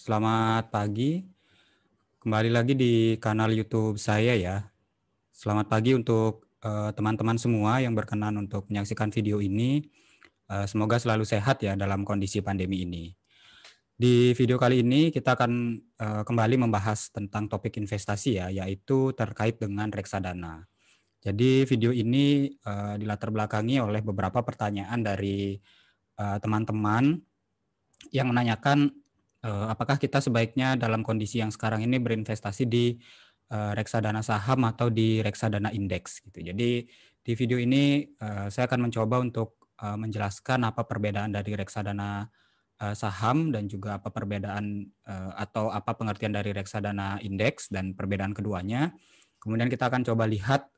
Selamat pagi. Kembali lagi di kanal YouTube saya ya. Selamat pagi untuk eh, teman-teman uh, semua yang berkenan untuk menyaksikan video ini. Uh, semoga selalu sehat ya dalam kondisi pandemi ini. Di video kali ini kita akan uh, kembali membahas tentang topik investasi ya, yaitu terkait dengan reksadana. Jadi video ini uh, dilatar belakangi oleh beberapa pertanyaan dari teman-teman uh, teman -teman yang menanyakan Eh, apakah kita sebaiknya dalam kondisi yang sekarang ini berinvestasi di eh, reksadana saham atau di reksadana indeks gitu. Jadi di video ini eh, saya akan mencoba untuk menjelaskan apa perbedaan dari reksadana saham dan juga apa perbedaan atau apa pengertian dari reksadana indeks dan perbedaan keduanya. Kemudian kita akan coba lihat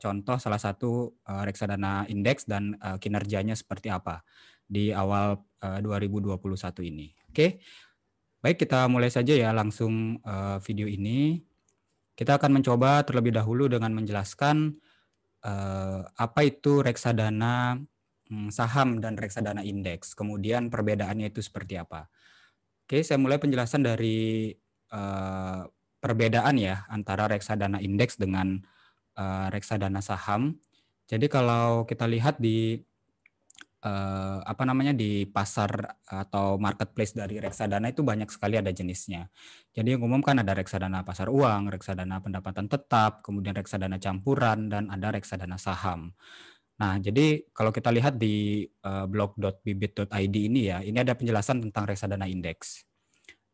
contoh salah satu reksadana indeks dan kinerjanya seperti apa di awal 2021 ini. Oke. Baik, kita mulai saja ya langsung uh, video ini. Kita akan mencoba terlebih dahulu dengan menjelaskan uh, apa itu reksadana um, saham dan reksadana indeks. Kemudian perbedaannya itu seperti apa. Oke, saya mulai penjelasan dari uh, perbedaan ya antara reksadana indeks dengan uh, reksadana saham. Jadi kalau kita lihat di eh, apa namanya di pasar atau marketplace dari reksadana itu banyak sekali ada jenisnya. Jadi yang umum kan ada reksadana pasar uang, reksadana pendapatan tetap, kemudian reksadana campuran dan ada reksadana saham. Nah, jadi kalau kita lihat di eh, blog.bibit.id ini ya, ini ada penjelasan tentang reksadana indeks.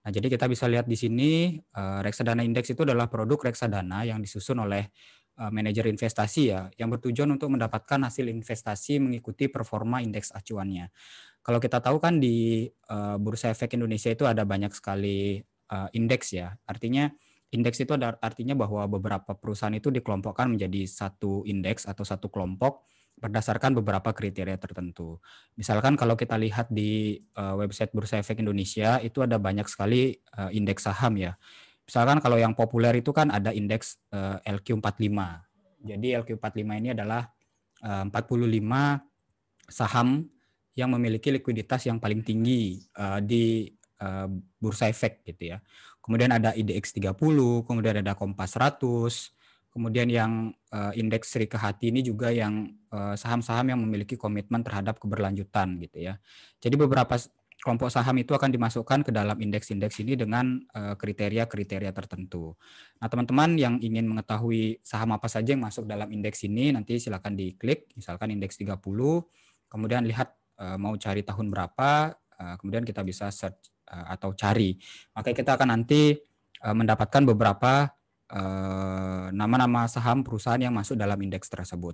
Nah, jadi kita bisa lihat di sini eh, reksadana indeks itu adalah produk reksadana yang disusun oleh Eh, manajer investasi ya yang bertujuan untuk mendapatkan hasil investasi mengikuti performa indeks acuannya. Kalau kita tahu kan di eh, Bursa Efek Indonesia itu ada banyak sekali eh, indeks ya. Artinya indeks itu ada artinya bahwa beberapa perusahaan itu dikelompokkan menjadi satu indeks atau satu kelompok berdasarkan beberapa kriteria tertentu. Misalkan kalau kita lihat di website Bursa Efek Indonesia itu ada banyak sekali indeks saham ya misalkan kalau yang populer itu kan ada indeks eh, uh, LQ45. Jadi LQ45 ini adalah eh, uh, 45 saham yang memiliki likuiditas yang paling tinggi uh, di uh, bursa efek gitu ya. Kemudian ada IDX 30, kemudian ada Kompas 100, kemudian yang uh, indeks Sri Kehati ini juga yang saham-saham uh, yang memiliki komitmen terhadap keberlanjutan gitu ya. Jadi beberapa kelompok saham itu akan dimasukkan ke dalam indeks-indeks ini dengan eh, kriteria-kriteria uh, tertentu. Nah, teman-teman yang ingin mengetahui saham apa saja yang masuk dalam indeks ini nanti silakan diklik misalkan indeks 30, kemudian lihat uh, mau cari tahun berapa, uh, kemudian kita bisa search atau cari. Maka kita akan nanti mendapatkan beberapa nama-nama saham perusahaan yang masuk dalam indeks tersebut.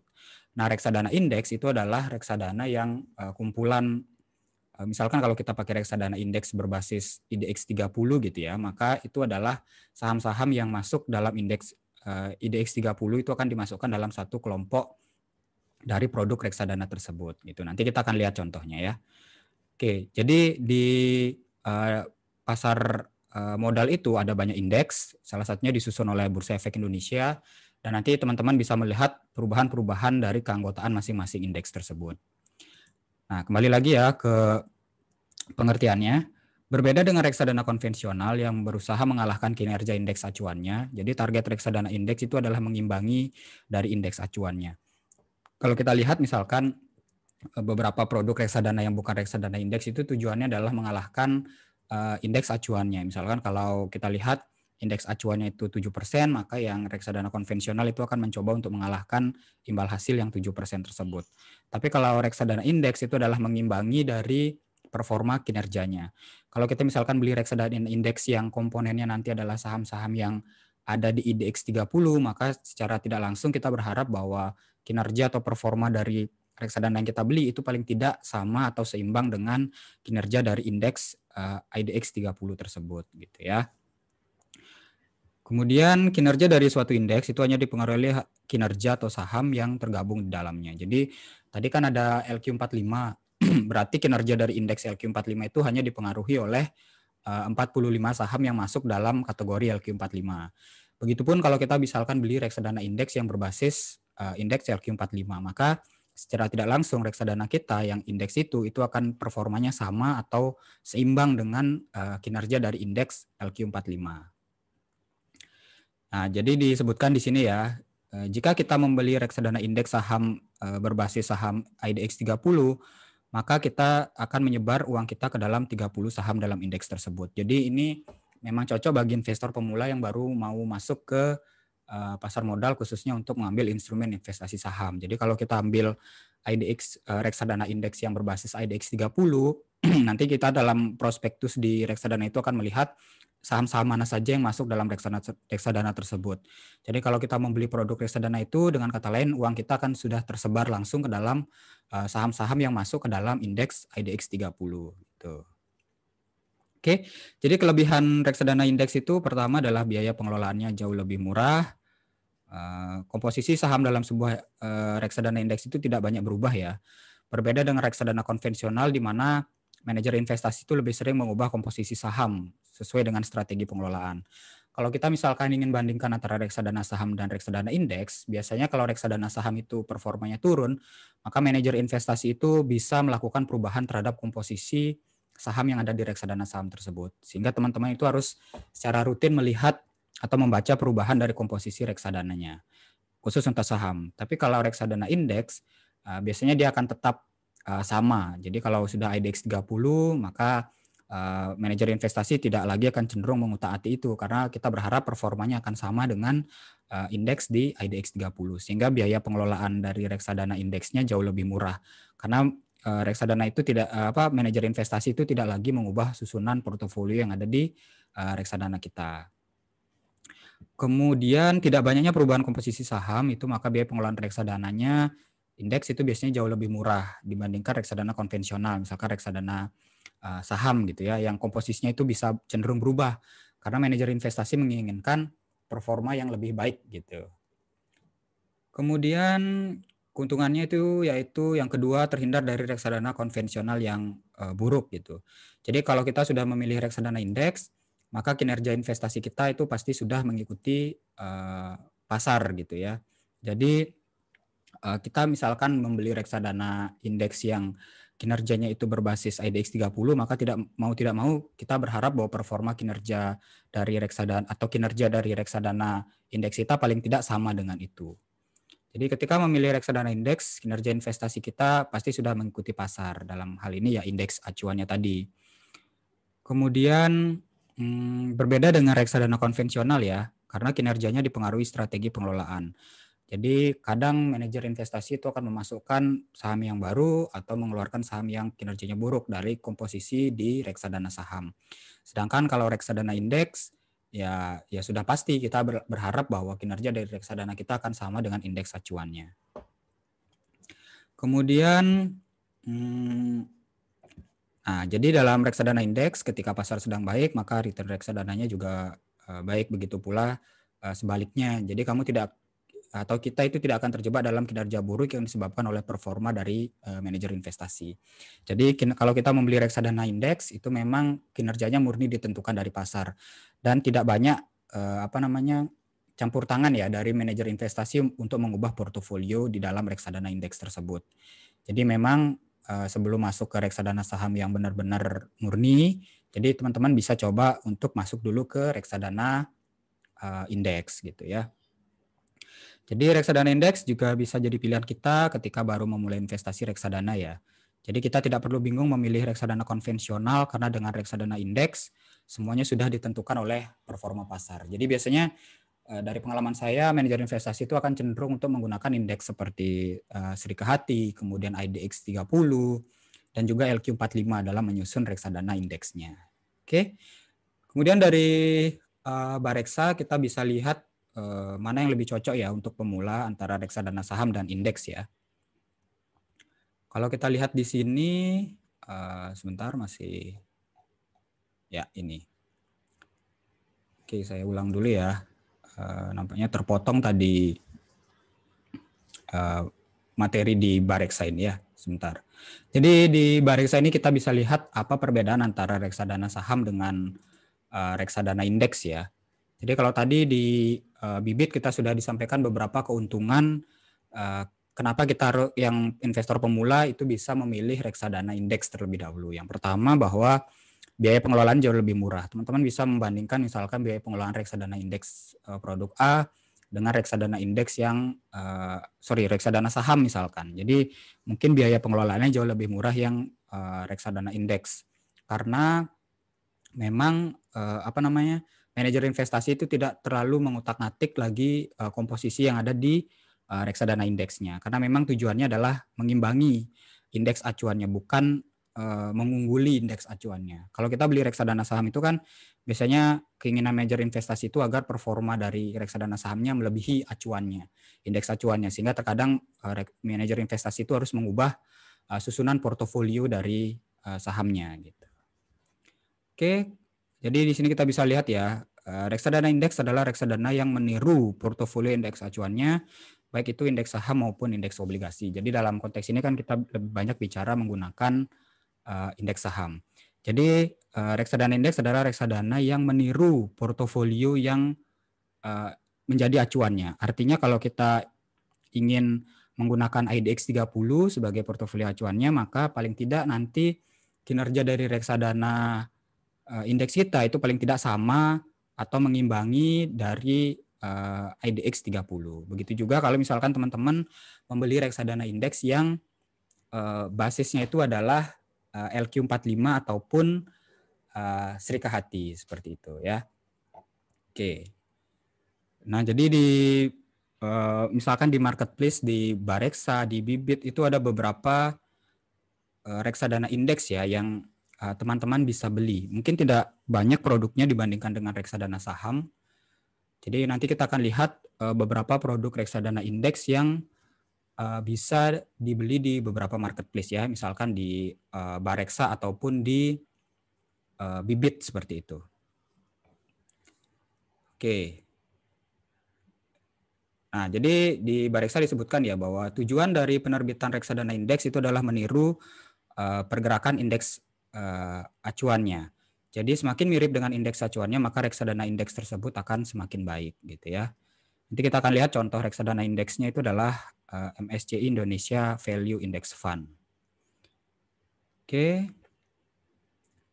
Nah, reksadana indeks itu adalah reksadana yang kumpulan Eh, misalkan kalau kita pakai reksadana indeks berbasis IDX 30 gitu ya, maka itu adalah saham-saham yang masuk dalam indeks eh, IDX 30 itu akan dimasukkan dalam satu kelompok dari produk reksadana tersebut gitu. Nanti kita akan lihat contohnya ya. Oke, jadi di uh, pasar uh, modal itu ada banyak indeks, salah satunya disusun oleh Bursa Efek Indonesia dan nanti teman-teman bisa melihat perubahan-perubahan dari keanggotaan masing-masing indeks tersebut. Nah, kembali lagi ya ke pengertiannya. Berbeda dengan reksadana konvensional yang berusaha mengalahkan kinerja indeks acuannya, jadi target reksadana indeks itu adalah mengimbangi dari indeks acuannya. Kalau kita lihat misalkan eh, beberapa produk reksadana yang bukan reksadana indeks itu tujuannya adalah mengalahkan eh, indeks acuannya. Misalkan kalau kita lihat indeks acuannya itu tujuh persen, maka yang reksadana konvensional itu akan mencoba untuk mengalahkan imbal hasil yang tujuh persen tersebut. Tapi kalau reksadana indeks itu adalah mengimbangi dari performa kinerjanya. Kalau kita misalkan beli reksadana indeks yang komponennya nanti adalah saham-saham yang ada di IDX 30, maka secara tidak langsung kita berharap bahwa kinerja atau performa dari reksadana yang kita beli itu paling tidak sama atau seimbang dengan kinerja dari indeks uh, IDX 30 tersebut gitu ya. Kemudian kinerja dari suatu indeks itu hanya dipengaruhi oleh kinerja atau saham yang tergabung di dalamnya. Jadi tadi kan ada LQ45, berarti kinerja dari indeks LQ45 itu hanya dipengaruhi oleh 45 eh, saham yang masuk dalam kategori LQ45. Begitupun kalau kita misalkan beli reksadana indeks yang berbasis eh, indeks LQ45, maka secara tidak langsung reksadana kita yang indeks itu itu akan performanya sama atau seimbang dengan eh, kinerja dari indeks LQ45. Nah, jadi disebutkan di sini ya, eh, jika kita membeli reksadana indeks saham eh, berbasis saham IDX 30, maka kita akan menyebar uang kita ke dalam 30 saham dalam indeks tersebut. Jadi ini memang cocok bagi investor pemula yang baru mau masuk ke eh, pasar modal khususnya untuk mengambil instrumen investasi saham. Jadi kalau kita ambil IDX reksadana indeks yang berbasis IDX 30, nanti kita dalam prospektus di reksadana itu akan melihat saham-saham mana saja yang masuk dalam reksadana, reksadana tersebut. Jadi kalau kita membeli produk reksadana itu dengan kata lain uang kita akan sudah tersebar langsung ke dalam saham eh, saham-saham yang masuk ke dalam indeks IDX 30 gitu. Oke, jadi kelebihan reksadana indeks itu pertama adalah biaya pengelolaannya jauh lebih murah. Eh, komposisi saham dalam sebuah eh, reksadana indeks itu tidak banyak berubah ya. Berbeda dengan reksadana konvensional di mana manajer investasi itu lebih sering mengubah komposisi saham sesuai dengan strategi pengelolaan. Kalau kita misalkan ingin bandingkan antara reksadana saham dan reksadana indeks, biasanya kalau reksadana saham itu performanya turun, maka manajer investasi itu bisa melakukan perubahan terhadap komposisi saham yang ada di reksadana saham tersebut. Sehingga teman-teman itu harus secara rutin melihat atau membaca perubahan dari komposisi reksadananya, khusus untuk saham. Tapi kalau reksadana indeks, eh, biasanya dia akan tetap Eh, sama. Jadi kalau sudah IDX 30 maka uh, manajer investasi tidak lagi akan cenderung mengutak-atik itu karena kita berharap performanya akan sama dengan uh, indeks di IDX 30 sehingga biaya pengelolaan dari reksadana indeksnya jauh lebih murah. Karena uh, reksadana itu tidak uh, apa manajer investasi itu tidak lagi mengubah susunan portofolio yang ada di uh, reksadana kita. Kemudian tidak banyaknya perubahan komposisi saham itu maka biaya pengelolaan reksadananya indeks itu biasanya jauh lebih murah dibandingkan reksadana konvensional, misalkan reksadana uh, saham gitu ya, yang komposisinya itu bisa cenderung berubah karena manajer investasi menginginkan performa yang lebih baik gitu. Kemudian keuntungannya itu yaitu yang kedua terhindar dari reksadana konvensional yang eh, buruk gitu. Jadi kalau kita sudah memilih reksadana indeks, maka kinerja investasi kita itu pasti sudah mengikuti eh, pasar gitu ya. Jadi Eh, kita misalkan membeli reksadana indeks yang kinerjanya itu berbasis IDX 30 maka tidak mau tidak mau kita berharap bahwa performa kinerja dari reksadana atau kinerja dari reksadana indeks kita paling tidak sama dengan itu. Jadi ketika memilih reksadana indeks, kinerja investasi kita pasti sudah mengikuti pasar dalam hal ini ya indeks acuannya tadi. Kemudian hmm, berbeda dengan reksadana konvensional ya, karena kinerjanya dipengaruhi strategi pengelolaan. Jadi kadang manajer investasi itu akan memasukkan saham yang baru atau mengeluarkan saham yang kinerjanya buruk dari komposisi di reksadana saham. Sedangkan kalau reksadana indeks ya ya sudah pasti kita berharap bahwa kinerja dari reksadana kita akan sama dengan indeks acuannya. Kemudian hmm, nah jadi dalam reksadana indeks ketika pasar sedang baik maka return reksadananya juga eh, baik begitu pula eh, sebaliknya. Jadi kamu tidak atau kita itu tidak akan terjebak dalam kinerja buruk yang disebabkan oleh performa dari uh, manajer investasi. Jadi kalau kita membeli reksadana indeks itu memang kinerjanya murni ditentukan dari pasar dan tidak banyak uh, apa namanya campur tangan ya dari manajer investasi untuk mengubah portofolio di dalam reksadana indeks tersebut. Jadi memang uh, sebelum masuk ke reksadana saham yang benar-benar murni, jadi teman-teman bisa coba untuk masuk dulu ke reksadana uh, indeks gitu ya. Jadi reksadana indeks juga bisa jadi pilihan kita ketika baru memulai investasi reksadana ya. Jadi kita tidak perlu bingung memilih reksadana konvensional karena dengan reksadana indeks semuanya sudah ditentukan oleh performa pasar. Jadi biasanya eh, dari pengalaman saya manajer investasi itu akan cenderung untuk menggunakan indeks seperti eh, SRI kehati, kemudian IDX 30 dan juga LQ45 dalam menyusun reksadana indeksnya. Oke. Kemudian dari eh, Bareksa kita bisa lihat Eh, mana yang lebih cocok ya untuk pemula antara reksadana saham dan indeks ya. Kalau kita lihat di sini, eh, sebentar masih ya ini. Oke, saya ulang dulu ya. Eh, nampaknya terpotong tadi materi di Bareksa ini ya, sebentar. Jadi di Bareksa ini kita bisa lihat apa perbedaan antara reksadana saham dengan reksadana indeks ya. Jadi kalau tadi di uh, bibit kita sudah disampaikan beberapa keuntungan uh, kenapa kita yang investor pemula itu bisa memilih reksadana indeks terlebih dahulu. Yang pertama bahwa biaya pengelolaan jauh lebih murah. Teman-teman bisa membandingkan misalkan biaya pengelolaan reksadana indeks uh, produk A dengan reksadana indeks yang uh, sorry reksadana saham misalkan. Jadi mungkin biaya pengelolaannya jauh lebih murah yang uh, reksadana indeks karena memang uh, apa namanya manajer investasi itu tidak terlalu mengutak-atik lagi eh, komposisi yang ada di uh, reksadana indeksnya karena memang tujuannya adalah mengimbangi indeks acuannya bukan eh, mengungguli indeks acuannya. Kalau kita beli reksadana saham itu kan biasanya keinginan manajer investasi itu agar performa dari reksadana sahamnya melebihi acuannya, indeks acuannya sehingga terkadang uh, manajer investasi itu harus mengubah susunan portofolio dari sahamnya gitu. Oke, jadi di sini kita bisa lihat ya, eh, reksadana indeks adalah reksadana yang meniru portofolio indeks acuannya, baik itu indeks saham maupun indeks obligasi. Jadi dalam konteks ini kan kita lebih banyak bicara menggunakan eh, indeks saham. Jadi uh, reksadana indeks adalah reksadana yang meniru portofolio yang menjadi acuannya. Artinya kalau kita ingin menggunakan IDX 30 sebagai portofolio acuannya, maka paling tidak nanti kinerja dari reksadana Eh, indeks kita itu paling tidak sama atau mengimbangi dari uh, IDX 30. Begitu juga kalau misalkan teman-teman membeli reksadana indeks yang uh, basisnya itu adalah eh, uh, LQ45 ataupun uh, Kahati seperti itu ya. Oke. Nah, jadi di uh, misalkan di marketplace di Bareksa, di Bibit itu ada beberapa uh, reksadana indeks ya yang Eh, teman-teman bisa beli. Mungkin tidak banyak produknya dibandingkan dengan reksadana saham. Jadi nanti kita akan lihat eh, beberapa produk reksadana indeks yang eh, bisa dibeli di beberapa marketplace ya, misalkan di Bareksa ataupun di Bibit seperti itu. Oke. Nah, jadi di Bareksa disebutkan ya bahwa tujuan dari penerbitan reksadana indeks itu adalah meniru pergerakan indeks uh, acuannya. Jadi semakin mirip dengan indeks acuannya maka reksadana indeks tersebut akan semakin baik gitu ya. Nanti kita akan lihat contoh reksadana indeksnya itu adalah uh, eh, MSCI Indonesia Value Index Fund. Oke.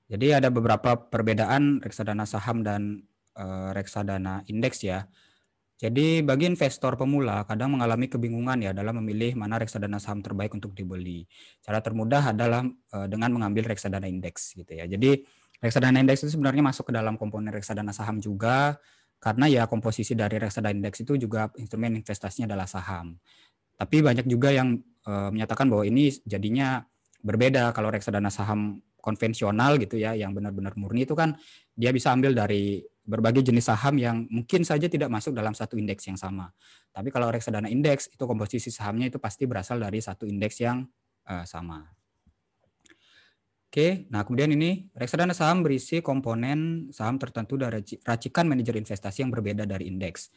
Jadi ada beberapa perbedaan reksadana saham dan uh, reksadana indeks ya. Jadi bagi investor pemula kadang mengalami kebingungan ya dalam memilih mana reksadana saham terbaik untuk dibeli. Cara termudah adalah eh, dengan mengambil reksadana indeks gitu ya. Jadi reksadana indeks itu sebenarnya masuk ke dalam komponen reksadana saham juga karena ya komposisi dari reksadana indeks itu juga instrumen investasinya adalah saham. Tapi banyak juga yang eh, menyatakan bahwa ini jadinya berbeda kalau reksadana saham konvensional gitu ya yang benar-benar murni itu kan dia bisa ambil dari berbagai jenis saham yang mungkin saja tidak masuk dalam satu indeks yang sama. Tapi kalau reksadana indeks itu komposisi sahamnya itu pasti berasal dari satu indeks yang uh, sama. Oke, nah kemudian ini reksadana saham berisi komponen saham tertentu dari racikan manajer investasi yang berbeda dari indeks.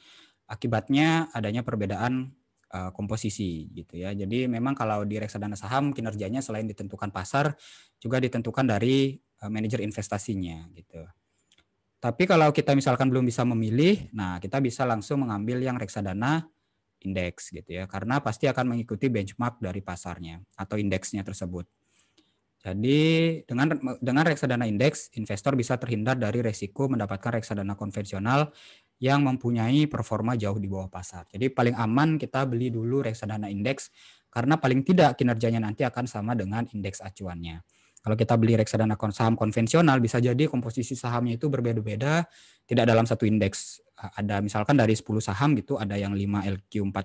Akibatnya adanya perbedaan eh, komposisi gitu ya. Jadi memang kalau di reksadana saham kinerjanya selain ditentukan pasar juga ditentukan dari eh, manajer investasinya gitu. Tapi kalau kita misalkan belum bisa memilih, nah kita bisa langsung mengambil yang reksadana indeks gitu ya, karena pasti akan mengikuti benchmark dari pasarnya atau indeksnya tersebut. Jadi dengan dengan reksadana indeks, investor bisa terhindar dari resiko mendapatkan reksadana konvensional yang mempunyai performa jauh di bawah pasar. Jadi paling aman kita beli dulu reksadana indeks karena paling tidak kinerjanya nanti akan sama dengan indeks acuannya. Kalau kita beli reksadana saham konvensional bisa jadi komposisi sahamnya itu berbeda-beda, tidak dalam satu indeks. Ada misalkan dari 10 saham gitu ada yang 5 LQ45,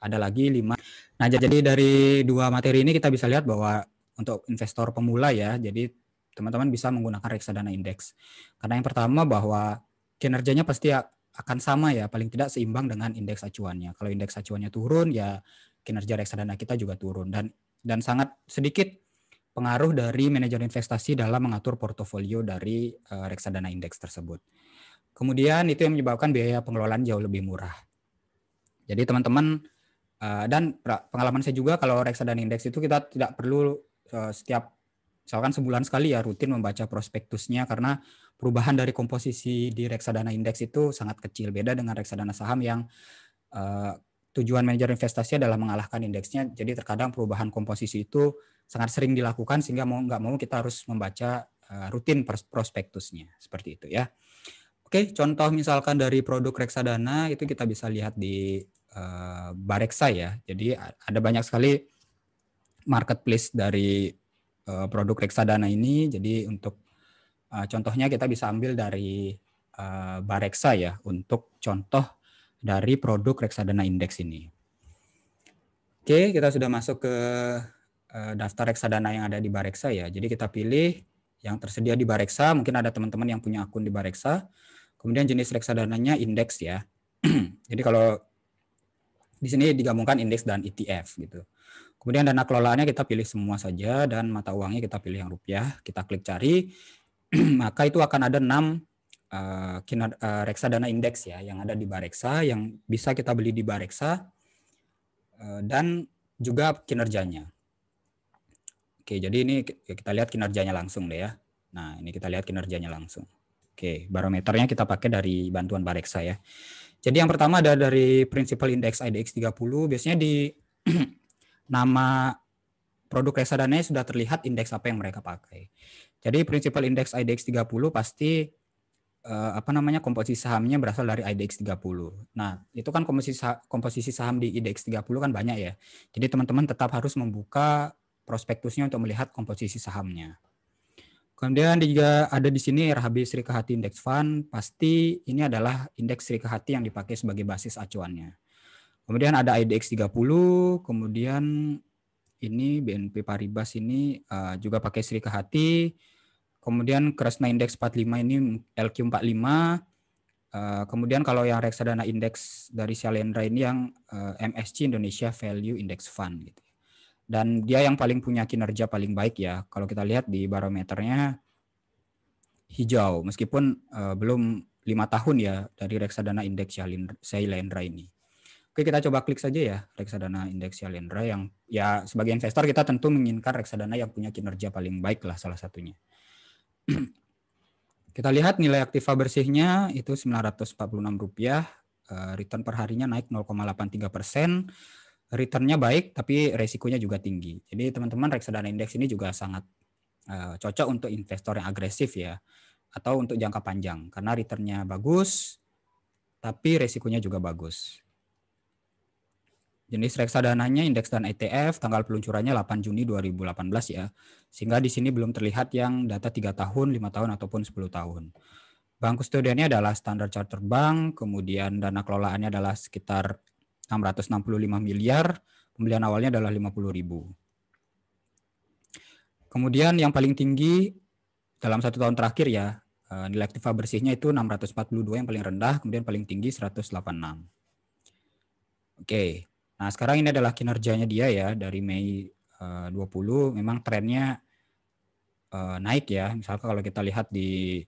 ada lagi 5. Nah, jadi dari dua materi ini kita bisa lihat bahwa untuk investor pemula ya, jadi teman-teman bisa menggunakan reksadana indeks. Karena yang pertama bahwa kinerjanya pasti akan sama ya, paling tidak seimbang dengan indeks acuannya. Kalau indeks acuannya turun ya kinerja reksadana kita juga turun dan dan sangat sedikit pengaruh dari manajer investasi dalam mengatur portofolio dari uh, reksadana indeks tersebut. Kemudian itu yang menyebabkan biaya pengelolaan jauh lebih murah. Jadi teman-teman uh, dan pengalaman saya juga kalau reksadana indeks itu kita tidak perlu uh, setiap misalkan sebulan sekali ya rutin membaca prospektusnya karena perubahan dari komposisi di reksadana indeks itu sangat kecil beda dengan reksadana saham yang uh, tujuan manajer investasi adalah mengalahkan indeksnya. Jadi terkadang perubahan komposisi itu sangat sering dilakukan sehingga mau nggak mau kita harus membaca eh, rutin prospektusnya seperti itu ya. Oke, contoh misalkan dari produk reksadana itu kita bisa lihat di uh, Bareksa ya. Jadi ada banyak sekali marketplace dari uh, produk reksadana ini. Jadi untuk uh, contohnya kita bisa ambil dari uh, Bareksa ya untuk contoh dari produk reksadana indeks ini. Oke, kita sudah masuk ke Eh, daftar reksadana yang ada di Bareksa ya. Jadi kita pilih yang tersedia di Bareksa, mungkin ada teman-teman yang punya akun di Bareksa. Kemudian jenis reksadananya indeks ya. Jadi kalau di sini digabungkan indeks dan ETF gitu. Kemudian dana kelolaannya kita pilih semua saja dan mata uangnya kita pilih yang rupiah. Kita klik cari, maka itu akan ada enam uh, reksadana indeks ya yang ada di Bareksa yang bisa kita beli di Bareksa uh, dan juga kinerjanya. Oke, jadi ini ya kita lihat kinerjanya langsung deh ya. Nah, ini kita lihat kinerjanya langsung. Oke, barometernya kita pakai dari bantuan Bareksa ya. Jadi yang pertama ada dari principal index IDX 30. Biasanya di nama produk reksadana sudah terlihat indeks apa yang mereka pakai. Jadi principal index IDX 30 pasti eh, apa namanya komposisi sahamnya berasal dari IDX 30. Nah, itu kan komposisi komposisi saham di IDX 30 kan banyak ya. Jadi teman-teman tetap harus membuka prospektusnya untuk melihat komposisi sahamnya. Kemudian juga ada di sini RHB Sri Kehati Index Fund, pasti ini adalah indeks Sri Kehati yang dipakai sebagai basis acuannya. Kemudian ada IDX 30, kemudian ini BNP Paribas ini eh, juga pakai Sri Kehati, kemudian Kresna Index 45 ini LQ45, Uh, eh, kemudian kalau yang reksadana indeks dari Shalendra ini yang uh, eh, MSC Indonesia Value Index Fund gitu dan dia yang paling punya kinerja paling baik ya. Kalau kita lihat di barometernya hijau meskipun uh, belum lima tahun ya dari reksadana indeks Shailendra ini. Oke, kita coba klik saja ya reksadana indeks Shailendra yang ya sebagai investor kita tentu menginginkan reksadana yang punya kinerja paling baik lah salah satunya. kita lihat nilai aktiva bersihnya itu 946 rupiah, eh, return per harinya naik 0,83 persen, returnnya baik tapi resikonya juga tinggi. Jadi teman-teman reksadana indeks ini juga sangat uh, cocok untuk investor yang agresif ya atau untuk jangka panjang karena returnnya bagus tapi resikonya juga bagus. Jenis reksadananya indeks dan ETF tanggal peluncurannya 8 Juni 2018 ya. Sehingga di sini belum terlihat yang data 3 tahun, 5 tahun ataupun 10 tahun. Bank kustodiannya adalah Standard Charter Bank, kemudian dana kelolaannya adalah sekitar 665 miliar, pembelian awalnya adalah 50 ribu. Kemudian yang paling tinggi dalam satu tahun terakhir ya, eh, nilai aktiva bersihnya itu 642 yang paling rendah, kemudian paling tinggi 186. Oke, nah sekarang ini adalah kinerjanya dia ya dari Mei 20 eh, memang trennya eh, naik ya. Misalkan kalau kita lihat di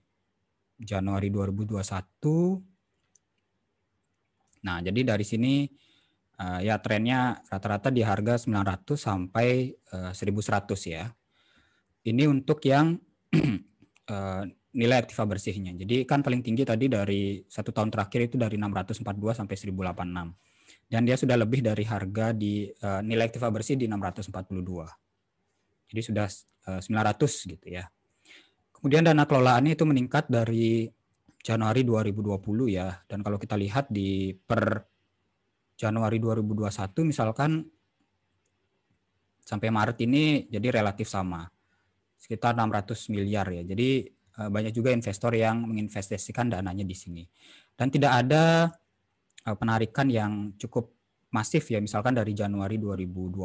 Januari 2021. Nah, jadi dari sini Uh, ya trennya rata-rata di harga 900 sampai uh, eh, 1100 ya. Ini untuk yang uh, nilai aktiva bersihnya. Jadi kan paling tinggi tadi dari satu tahun terakhir itu dari 642 sampai 1086. Dan dia sudah lebih dari harga di uh, nilai aktiva bersih di 642. Jadi sudah uh, 900 gitu ya. Kemudian dana kelolaannya itu meningkat dari Januari 2020 ya. Dan kalau kita lihat di per Januari 2021 misalkan sampai Maret ini jadi relatif sama sekitar 600 miliar ya. Jadi eh, banyak juga investor yang menginvestasikan dananya di sini. Dan tidak ada eh, penarikan yang cukup masif ya misalkan dari Januari 2020.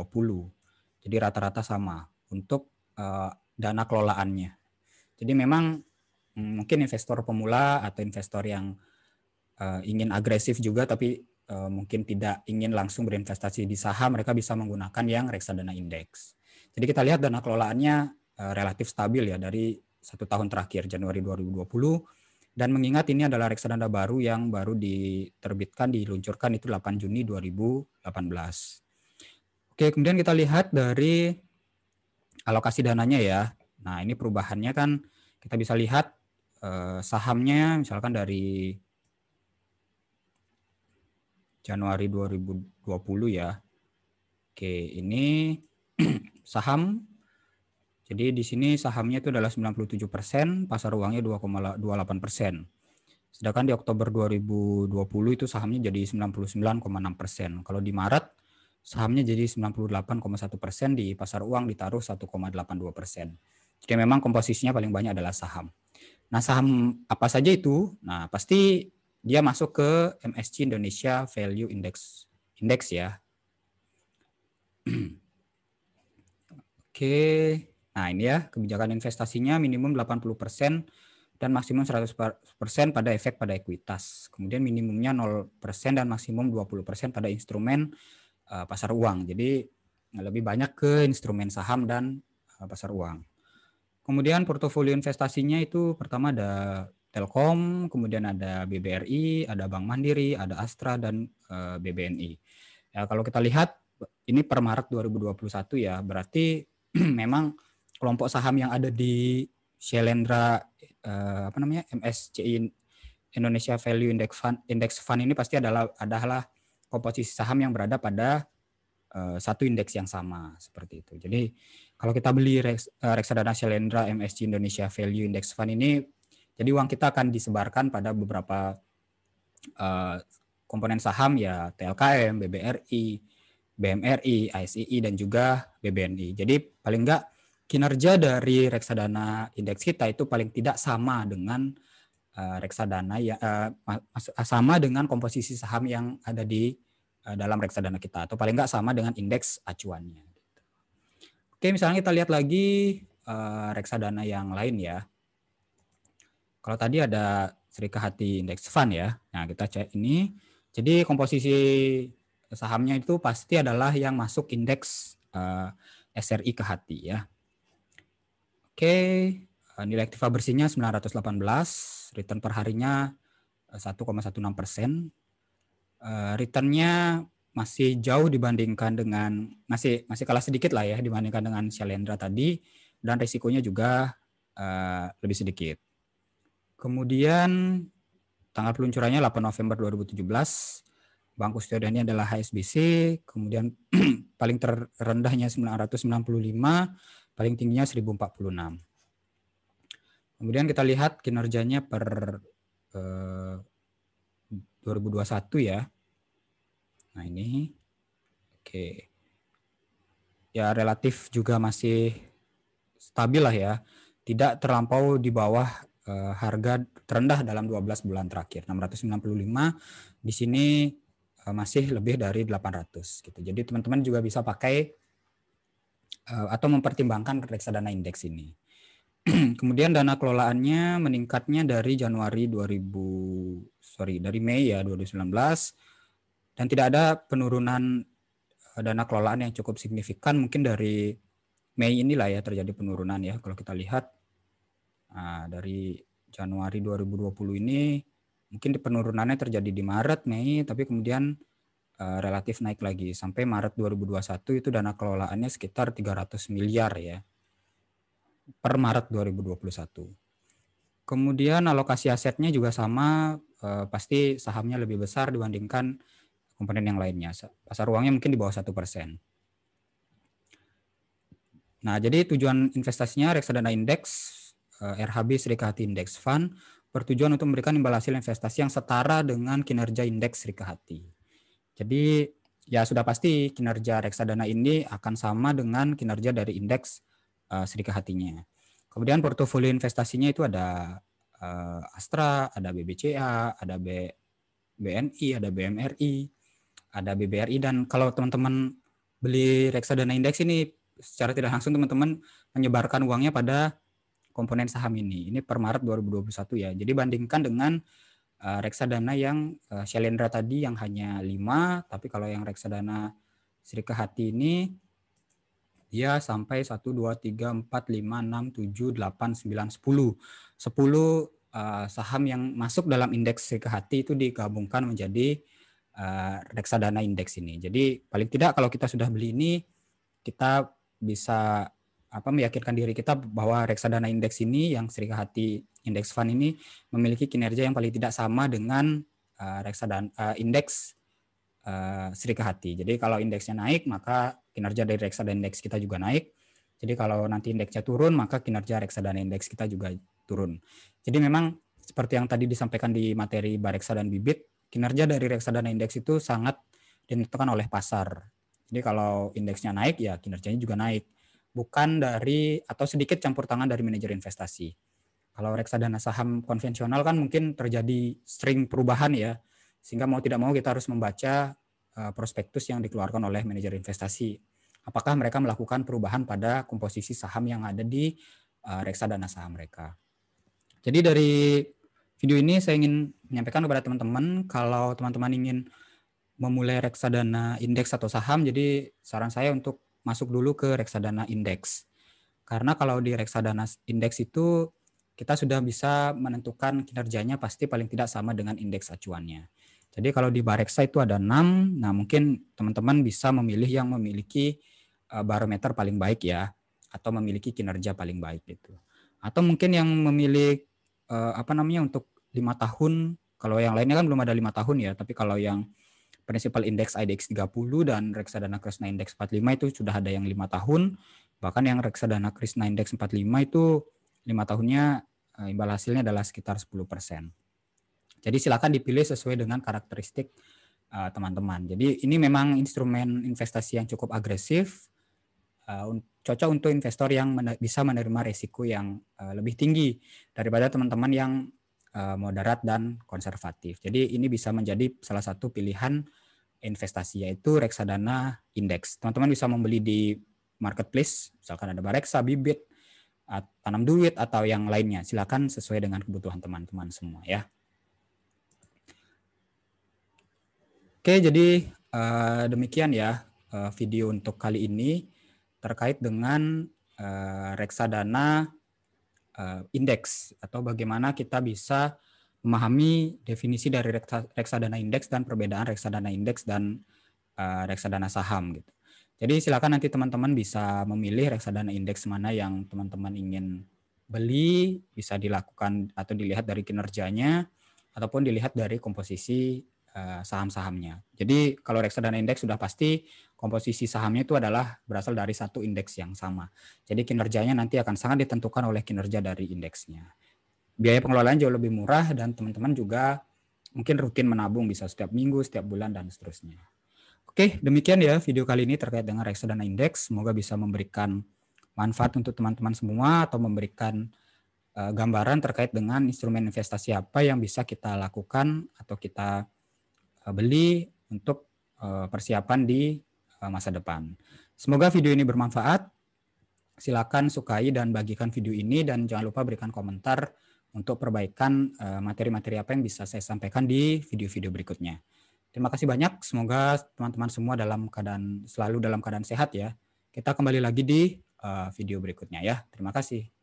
Jadi rata-rata sama untuk eh, dana kelolaannya. Jadi memang mm, mungkin investor pemula atau investor yang ingin agresif juga tapi Eh, mungkin tidak ingin langsung berinvestasi di saham, mereka bisa menggunakan yang reksadana indeks. Jadi kita lihat dana kelolaannya eh, relatif stabil ya dari satu tahun terakhir Januari 2020 dan mengingat ini adalah reksadana baru yang baru diterbitkan diluncurkan itu 8 Juni 2018. Oke, kemudian kita lihat dari alokasi dananya ya. Nah, ini perubahannya kan kita bisa lihat eh, sahamnya misalkan dari Januari 2020 ya. Oke, ini saham. Jadi di sini sahamnya itu adalah 97 pasar uangnya 2,28 Sedangkan di Oktober 2020 itu sahamnya jadi 99,6 Kalau di Maret sahamnya jadi 98,1 di pasar uang ditaruh 1,82 Jadi memang komposisinya paling banyak adalah saham. Nah saham apa saja itu? Nah pasti dia masuk ke MSC Indonesia Value Index Index ya. Oke. Nah, ini ya kebijakan investasinya minimum 80% dan maksimum 100% pada efek pada ekuitas. Kemudian minimumnya 0% dan maksimum 20% pada instrumen eh, pasar uang. Jadi lebih banyak ke instrumen saham dan eh, pasar uang. Kemudian portofolio investasinya itu pertama ada Telkom, kemudian ada BBRI, ada Bank Mandiri, ada Astra dan eh, BBNI. Ya, kalau kita lihat ini per Maret 2021 ya, berarti memang kelompok saham yang ada di Shelendra eh, apa namanya MSCI Indonesia Value Index Fund Index Fund ini pasti adalah adalah komposisi saham yang berada pada eh, satu indeks yang sama seperti itu. Jadi kalau kita beli reks, eh, reksadana Shelendra MSCI Indonesia Value Index Fund ini jadi uang kita akan disebarkan pada beberapa uh, komponen saham ya TLKM, BBRI, BMRI, ASII dan juga BBNI. Jadi paling enggak kinerja dari reksadana indeks kita itu paling tidak sama dengan uh, reksadana ya uh, sama dengan komposisi saham yang ada di uh, dalam reksadana kita atau paling enggak sama dengan indeks acuannya. Oke, misalnya kita lihat lagi uh, reksadana yang lain ya. Kalau tadi ada Serikat Hati Indeks Fund ya. Nah, kita cek ini. Jadi komposisi sahamnya itu pasti adalah yang masuk indeks uh, eh, SRI ke hati ya. Oke, okay. Eh, nilai aktiva bersihnya 918, return per harinya 1,16 persen. Uh, returnnya masih jauh dibandingkan dengan masih masih kalah sedikit lah ya dibandingkan dengan Shalendra tadi dan risikonya juga uh, lebih sedikit. Kemudian tanggal peluncurannya 8 November 2017. Bank kustodian ini adalah HSBC, kemudian paling terendahnya 995, paling tingginya 1046. Kemudian kita lihat kinerjanya per eh, 2021 ya. Nah ini, oke. Ya relatif juga masih stabil lah ya. Tidak terlampau di bawah uh, harga terendah dalam 12 bulan terakhir 695 di sini uh, masih lebih dari 800 gitu jadi teman-teman juga bisa pakai uh, atau mempertimbangkan reksadana indeks ini kemudian dana kelolaannya meningkatnya dari Januari 2000 sorry dari Mei ya 2019 dan tidak ada penurunan dana kelolaan yang cukup signifikan mungkin dari Mei inilah ya terjadi penurunan ya kalau kita lihat Nah, dari Januari 2020 ini mungkin penurunannya terjadi di Maret, Mei, tapi kemudian uh, relatif naik lagi. Sampai Maret 2021 itu dana kelolaannya sekitar 300 miliar ya per Maret 2021. Kemudian alokasi asetnya juga sama, eh, pasti sahamnya lebih besar dibandingkan komponen yang lainnya. Pasar uangnya mungkin di bawah satu persen. Nah, jadi tujuan investasinya reksadana indeks Eh, RHB Serikahati Index Fund bertujuan untuk memberikan imbal hasil investasi yang setara dengan kinerja indeks Serikahati. Jadi ya sudah pasti kinerja reksadana ini akan sama dengan kinerja dari indeks uh, eh, Serikahatinya. Kemudian portofolio investasinya itu ada uh, Astra, ada BBCA, ada B, BNI, ada BMRI, ada BBRI dan kalau teman-teman beli reksadana indeks ini secara tidak langsung teman-teman menyebarkan uangnya pada komponen saham ini. Ini per Maret 2021 ya. Jadi bandingkan dengan uh, reksadana yang uh, eh, Shalendra tadi yang hanya 5, tapi kalau yang reksadana Sri Kehati ini dia sampai 1 2 3 4 5 6 7 8 9 10. 10 uh, saham yang masuk dalam indeks Sri Kehati itu digabungkan menjadi uh, reksadana indeks ini. Jadi paling tidak kalau kita sudah beli ini kita bisa apa meyakinkan diri kita bahwa reksadana indeks ini yang Sri Hati Index Fund ini memiliki kinerja yang paling tidak sama dengan uh, reksadana uh, indeks uh, eh, Sri Hati. Jadi kalau indeksnya naik maka kinerja dari reksadana indeks kita juga naik. Jadi kalau nanti indeksnya turun maka kinerja reksadana indeks kita juga turun. Jadi memang seperti yang tadi disampaikan di materi Bareksa dan Bibit, kinerja dari reksadana indeks itu sangat ditentukan oleh pasar. Jadi kalau indeksnya naik ya kinerjanya juga naik bukan dari atau sedikit campur tangan dari manajer investasi. Kalau reksadana saham konvensional kan mungkin terjadi sering perubahan ya, sehingga mau tidak mau kita harus membaca eh, prospektus yang dikeluarkan oleh manajer investasi. Apakah mereka melakukan perubahan pada komposisi saham yang ada di eh, reksadana saham mereka. Jadi dari video ini saya ingin menyampaikan kepada teman-teman kalau teman-teman ingin memulai reksadana indeks atau saham, jadi saran saya untuk masuk dulu ke reksadana indeks. Karena kalau di reksadana indeks itu kita sudah bisa menentukan kinerjanya pasti paling tidak sama dengan indeks acuannya. Jadi kalau di Bareksa itu ada 6, nah mungkin teman-teman bisa memilih yang memiliki eh, barometer paling baik ya atau memiliki kinerja paling baik gitu. Atau mungkin yang memilih eh, apa namanya untuk lima tahun, kalau yang lainnya kan belum ada lima tahun ya, tapi kalau yang Principal Index IDX 30 dan Reksadana krisna Index 45 itu sudah ada yang lima tahun. Bahkan yang Reksadana krisna Index 45 itu lima tahunnya eh, imbal hasilnya adalah sekitar 10%. Jadi silakan dipilih sesuai dengan karakteristik eh, teman-teman. Jadi ini memang instrumen investasi yang cukup agresif, eh, cocok untuk investor yang bisa menerima resiko yang lebih tinggi daripada teman-teman yang moderat dan konservatif. Jadi ini bisa menjadi salah satu pilihan investasi yaitu reksadana indeks. Teman-teman bisa membeli di marketplace, misalkan ada bareksa, bibit, tanam duit atau yang lainnya. Silakan sesuai dengan kebutuhan teman-teman semua ya. Oke, jadi eh, demikian ya eh, video untuk kali ini terkait dengan uh, reksadana indeks atau bagaimana kita bisa memahami definisi dari reksadana indeks dan perbedaan reksadana indeks dan uh, reksadana saham gitu. Jadi silakan nanti teman-teman bisa memilih reksadana indeks mana yang teman-teman ingin beli, bisa dilakukan atau dilihat dari kinerjanya ataupun dilihat dari komposisi uh, saham-sahamnya. Jadi kalau reksadana indeks sudah pasti komposisi sahamnya itu adalah berasal dari satu indeks yang sama. Jadi kinerjanya nanti akan sangat ditentukan oleh kinerja dari indeksnya biaya pengelolaan jauh lebih murah dan teman-teman juga mungkin rutin menabung bisa setiap minggu, setiap bulan dan seterusnya. Oke, demikian ya video kali ini terkait dengan reksadana indeks. Semoga bisa memberikan manfaat untuk teman-teman semua atau memberikan uh, gambaran terkait dengan instrumen investasi apa yang bisa kita lakukan atau kita uh, beli untuk uh, persiapan di uh, masa depan. Semoga video ini bermanfaat. Silakan sukai dan bagikan video ini dan jangan lupa berikan komentar untuk perbaikan eh, materi-materi apa yang bisa saya sampaikan di video-video berikutnya. Terima kasih banyak. Semoga teman-teman semua dalam keadaan selalu dalam keadaan sehat ya. Kita kembali lagi di eh, video berikutnya ya. Terima kasih.